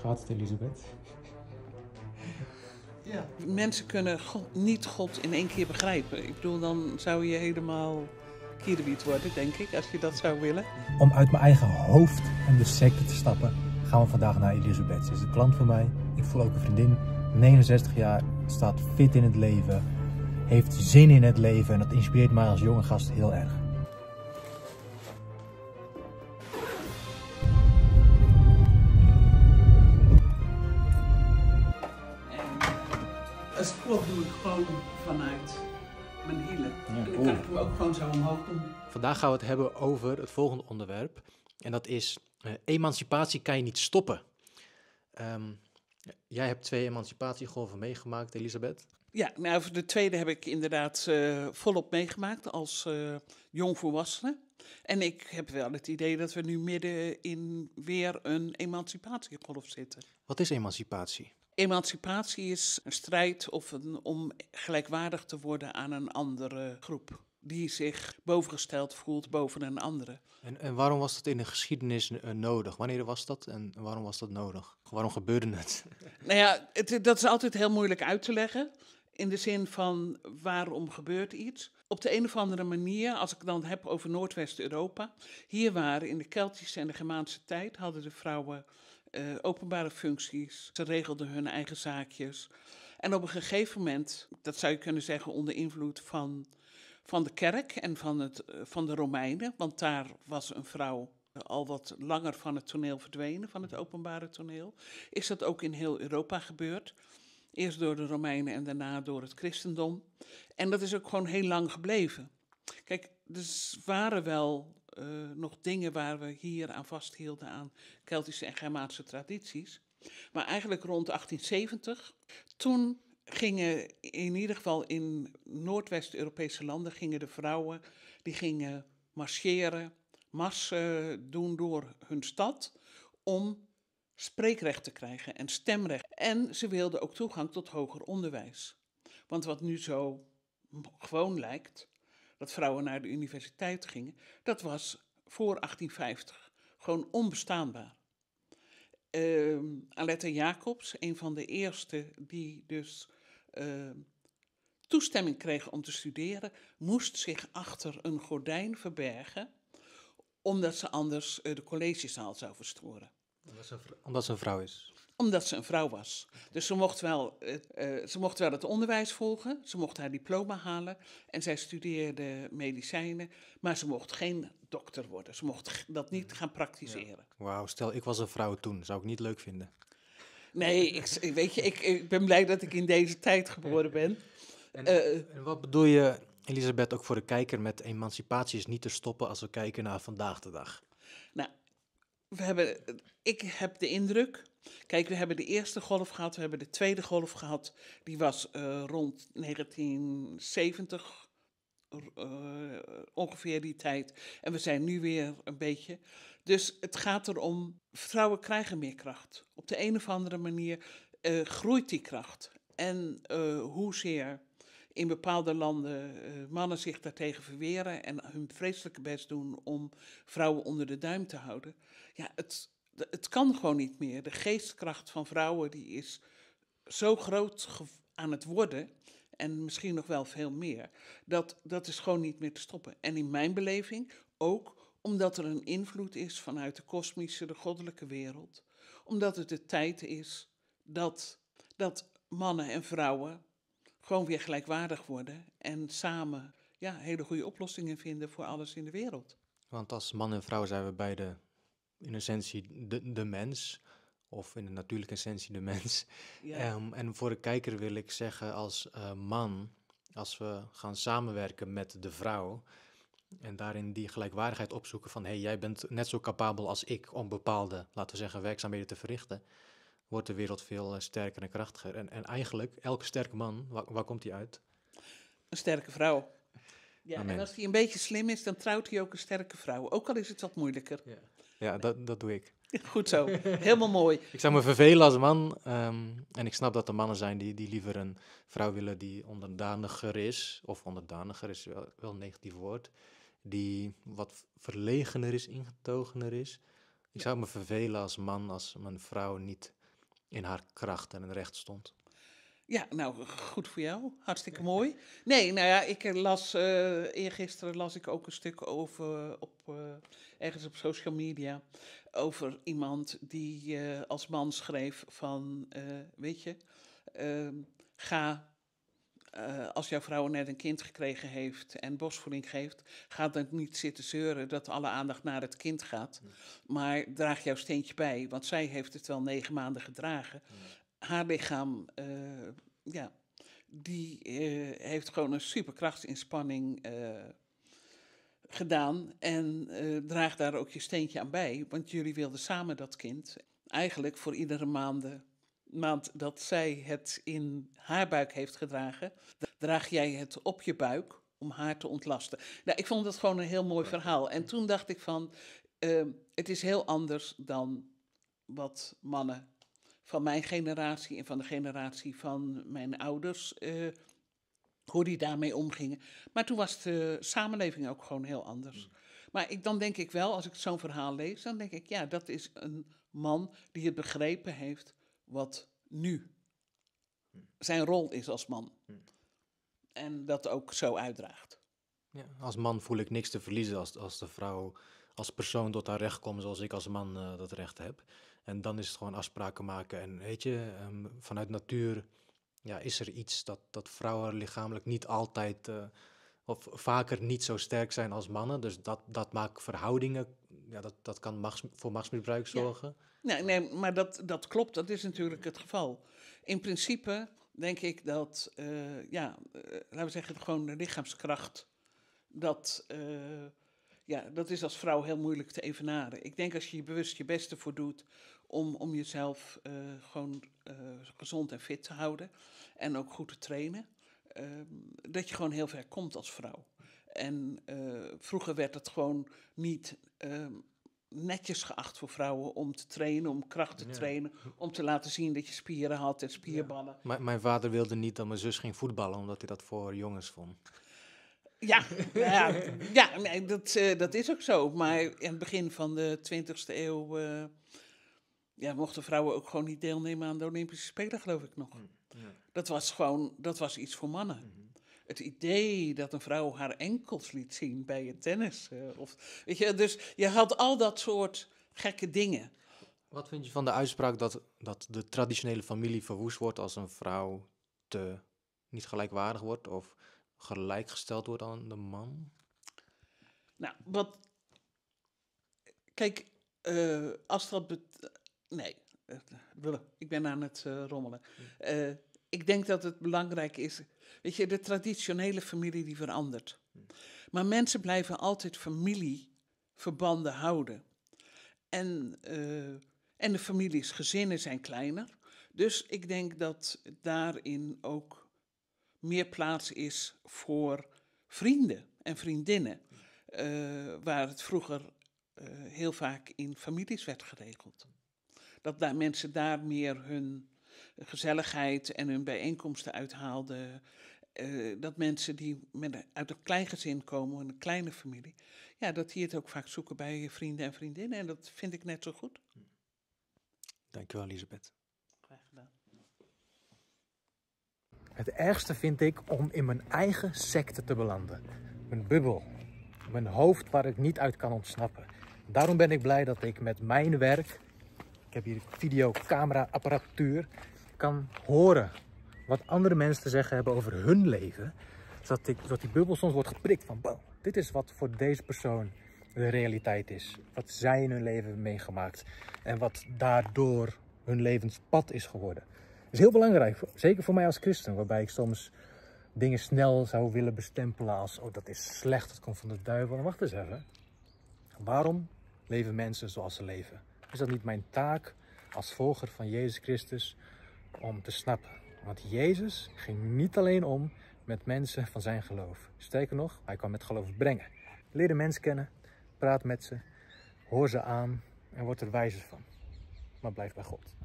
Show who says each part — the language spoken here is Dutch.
Speaker 1: Gaat het, Elisabeth?
Speaker 2: Ja. Mensen kunnen God, niet God in één keer begrijpen. Ik bedoel, dan zou je helemaal kierwiet worden, denk ik, als je dat zou willen.
Speaker 1: Om uit mijn eigen hoofd en de secte te stappen, gaan we vandaag naar Elisabeth. Ze is een klant van mij. Ik voel ook een vriendin. 69 jaar, staat fit in het leven, heeft zin in het leven. En dat inspireert mij als jonge gast heel erg.
Speaker 2: vanuit mijn hielen. en dan kan ik ook gewoon zo omhoog
Speaker 1: doen. Vandaag gaan we het hebben over het volgende onderwerp. En dat is eh, emancipatie kan je niet stoppen. Ehm, jij hebt twee emancipatiegolven meegemaakt, Elisabeth.
Speaker 2: Ja, nou, de tweede heb ik inderdaad eh, volop meegemaakt als uh, jongvolwassene. En ik heb wel het idee dat we nu midden in weer een emancipatiegolf zitten.
Speaker 1: Wat is emancipatie?
Speaker 2: Emancipatie is een strijd of een, om gelijkwaardig te worden aan een andere groep. Die zich bovengesteld voelt boven een andere.
Speaker 1: En, en waarom was dat in de geschiedenis eh, nodig? Wanneer was dat en waarom was dat nodig? Waarom gebeurde het?
Speaker 2: Nou ja, het, dat is altijd heel moeilijk uit te leggen. In de zin van waarom gebeurt iets? op de een of andere manier, als ik het dan heb over Noordwest-Europa, hier waren in de Keltische en de Germaanse tijd, hadden de vrouwen eh, openbare functies. Ze regelden hun eigen zaakjes. En op een gegeven moment, dat zou je kunnen zeggen onder invloed van, van de kerk en van, het, eh, van de Romeinen, want daar was een vrouw eh, al wat langer van het toneel verdwenen, van het openbare toneel, is dat ook in heel Europa gebeurd. Eerst door de Romeinen en daarna door het christendom. En dat is ook gewoon heel lang gebleven. Kijk, er dus waren wel eh, nog dingen waar we hier aan vasthielden aan Keltische en Germaanse tradities. Maar eigenlijk rond 1870, toen gingen in ieder geval in Noordwest-Europese landen gingen de vrouwen die gingen marcheren, massen doen door hun stad om spreekrecht te krijgen en stemrecht. En ze wilden ook toegang tot hoger onderwijs. Want wat nu zo gewoon lijkt, dat vrouwen naar de universiteit gingen, dat was voor 1850 gewoon onbestaanbaar. Uh, Aletta Jacobs, een van de eerste die dus ehm, toestemming kreeg om te studeren, moest zich achter een gordijn verbergen, omdat ze anders eh, de collegezaal zou verstoren
Speaker 1: omdat ze, omdat ze een vrouw is?
Speaker 2: Omdat ze een vrouw was. Dus ze mocht, wel, eh, eh, ze mocht wel het onderwijs volgen, ze mocht haar diploma halen en zij studeerde medicijnen, maar ze mocht geen dokter worden. Ze mocht dat niet gaan praktiseren.
Speaker 1: Wauw, stel ik was een vrouw toen, zou ik niet leuk vinden.
Speaker 2: Nee, ik, weet je, ik, ik ben blij dat ik in deze tijd geboren ben. En, eh,
Speaker 1: en wat bedoel je, Elisabeth, ook voor de kijker met emancipatie is niet te stoppen als we kijken naar vandaag de dag?
Speaker 2: we hebben, ik heb de indruk. Kijk, we hebben de eerste golf gehad, we hebben de tweede golf gehad. Die was eh, rond 1970, eh, ongeveer die tijd. En we zijn nu weer een beetje. Dus het gaat erom, vertrouwen krijgen meer kracht. Op de een of andere manier eh, groeit die kracht. En uh, hoezeer in bepaalde landen eh, mannen zich daartegen verweren en hun vreselijke best doen om vrouwen onder de duim te houden. Ja, het, het kan gewoon niet meer. De geestkracht van vrouwen die is zo groot aan het worden. En misschien nog wel veel meer. Dat, dat is gewoon niet meer te stoppen. En in mijn beleving ook omdat er een invloed is vanuit de kosmische, de goddelijke wereld. Omdat het de tijd is dat, dat mannen en vrouwen gewoon weer gelijkwaardig worden en samen ja, hele goede oplossingen vinden voor alles in de wereld.
Speaker 1: Want als man en vrouw zijn we beide in essentie de, de mens, of in de natuurlijke essentie de mens. Ehm, en voor de kijker wil ik zeggen als eh, man, als we gaan samenwerken met de vrouw, en daarin die gelijkwaardigheid opzoeken van hé, hey, jij bent net zo capabel als ik om bepaalde, laten we zeggen, werkzaamheden te verrichten wordt de wereld veel eh, sterker en krachtiger. En, en eigenlijk, elke sterke man, waar, waar komt hij uit? Een sterke vrouw. Ja, en als hij een beetje slim
Speaker 2: is, dan trouwt hij ook een sterke vrouw. Ook al is het wat moeilijker. Ja,
Speaker 1: ja dat, dat doe ik.
Speaker 2: Goed zo, helemaal mooi. Ik zou me vervelen
Speaker 1: als man. Ehm, en ik snap dat er mannen zijn die, die liever een vrouw willen die onderdaniger is. Of onderdaniger is wel, wel een negatief woord. Die wat verlegener is, ingetogener is. Ik zou me vervelen als man als mijn vrouw niet in haar kracht en recht stond.
Speaker 2: Ja, nou, goed voor jou. Hartstikke mooi. Nee, nou ja, ik las, uh, eergisteren las ik ook een stuk over, op, eh, ergens op social media, over iemand die eh, als man schreef van, weet je, ehm, ga eh, als jouw vrouw net een kind gekregen heeft en bosvoeding geeft, ga dan niet zitten zeuren dat alle aandacht naar het kind gaat. Mm. Maar draag jouw steentje bij, want zij heeft het wel negen maanden gedragen. Mm. Haar lichaam, eh, ja, die eh, heeft gewoon een superkrachtsinspanning gedaan. En draag daar ook je steentje aan bij, want jullie wilden samen dat kind. Eigenlijk voor iedere maanden maand dat zij het in haar buik heeft gedragen, draag jij het op je buik om haar te ontlasten. Nou, ik vond dat gewoon een heel mooi verhaal. En toen dacht ik van, ehm, het is heel anders dan wat mannen van mijn generatie en van de generatie van mijn ouders, eh, hoe die daarmee omgingen. Maar toen was de samenleving ook gewoon heel anders. Hmm. Maar ik, dan denk ik wel, als ik zo'n verhaal lees, dan denk ik, ja, dat is een man die het begrepen heeft wat nu zijn rol is als man. Hm. En dat ook zo uitdraagt.
Speaker 1: Ja, als man voel ik niks te verliezen als, als de vrouw als persoon tot haar recht komt zoals ik als man eh, dat recht heb. En dan is het gewoon afspraken maken. En weet je, ehm, vanuit natuur ja, is er iets dat, dat vrouwen lichamelijk niet altijd eh, of vaker niet zo sterk zijn als mannen. Dus dat, dat maakt verhoudingen ja, dat, dat kan voor machtsmisbruik zorgen.
Speaker 2: Nee, nee, maar dat, dat klopt, dat is natuurlijk het geval. In principe denk ik dat, eh, ja, eh, laten we zeggen, gewoon de lichaamskracht, dat, eh, ja, dat is als vrouw heel moeilijk te evenaren. Ik denk als je je bewust je beste voor doet om, om jezelf gewoon gezond en fit te houden en ook goed te trainen, ehm, dat je gewoon heel ver komt als vrouw. En eh, vroeger werd het gewoon niet ehm, netjes geacht voor vrouwen om te trainen, om kracht te trainen, om te laten zien dat je spieren had en spierballen.
Speaker 1: Maar mijn vader wilde niet dat mijn zus ging voetballen, omdat hij dat voor jongens vond.
Speaker 2: Ja, nou ja, ja nee, dat, eh, dat is ook zo. Maar in het begin van de 20e eeuw eh, ja, mochten vrouwen ook gewoon niet deelnemen aan de Olympische Spelen, geloof ik nog. Mm, ja. Dat was gewoon dat was iets voor mannen. Mhm het idee dat een vrouw haar enkels liet zien bij het tennis. Eh, of, weet je, dus je had al dat soort gekke dingen. Wat
Speaker 1: vind je van de uitspraak dat, dat de traditionele familie verwoest wordt als een vrouw te niet gelijkwaardig wordt of gelijkgesteld wordt aan de man? Nou, wat. Kijk, eh, als dat.
Speaker 2: Nee, eh, ik ben aan het rommelen. Uh, ik denk dat het belangrijk is. Weet je, de traditionele familie die verandert. Maar mensen blijven altijd familieverbanden houden. En, eh, en de families, gezinnen zijn kleiner. Dus ik denk dat daarin ook meer plaats is voor vrienden en vriendinnen. Eh, waar het vroeger eh, heel vaak in families werd geregeld. Dat daar mensen daar meer hun gezelligheid en hun bijeenkomsten uithaalden. Eh, dat mensen die met uit een klein gezin komen, een kleine familie, ja, dat die het ook vaak zoeken bij vrienden en vriendinnen. En dat vind ik net zo goed.
Speaker 1: Dankjewel, Elisabeth. Graag gedaan. Het ergste vind ik om in mijn eigen secte te belanden. Mijn bubbel. Mijn hoofd waar ik niet uit kan ontsnappen. Daarom ben ik blij dat ik met mijn werk, ik heb hier videocamera apparatuur, kan horen wat andere mensen te zeggen hebben over hun leven. Zodat, ik, die bubbel soms wordt geprikt van, wow, dit is wat voor deze persoon de realiteit is. Wat zij in hun leven hebben meegemaakt. En wat daardoor hun levenspad is geworden. Dat is heel belangrijk, zeker voor mij als christen. Waarbij ik soms dingen snel zou willen bestempelen als, oh dat is slecht, dat komt van de duivel. En wacht eens even, waarom leven mensen zoals ze leven? Is dat niet mijn taak als volger van Jezus Christus om te snappen. Want Jezus ging niet alleen om met mensen van zijn geloof. Sterker nog, hij kwam met geloof brengen. Leer de mens kennen, praat met ze, hoor ze aan en word er wijzer van. Maar blijf bij God.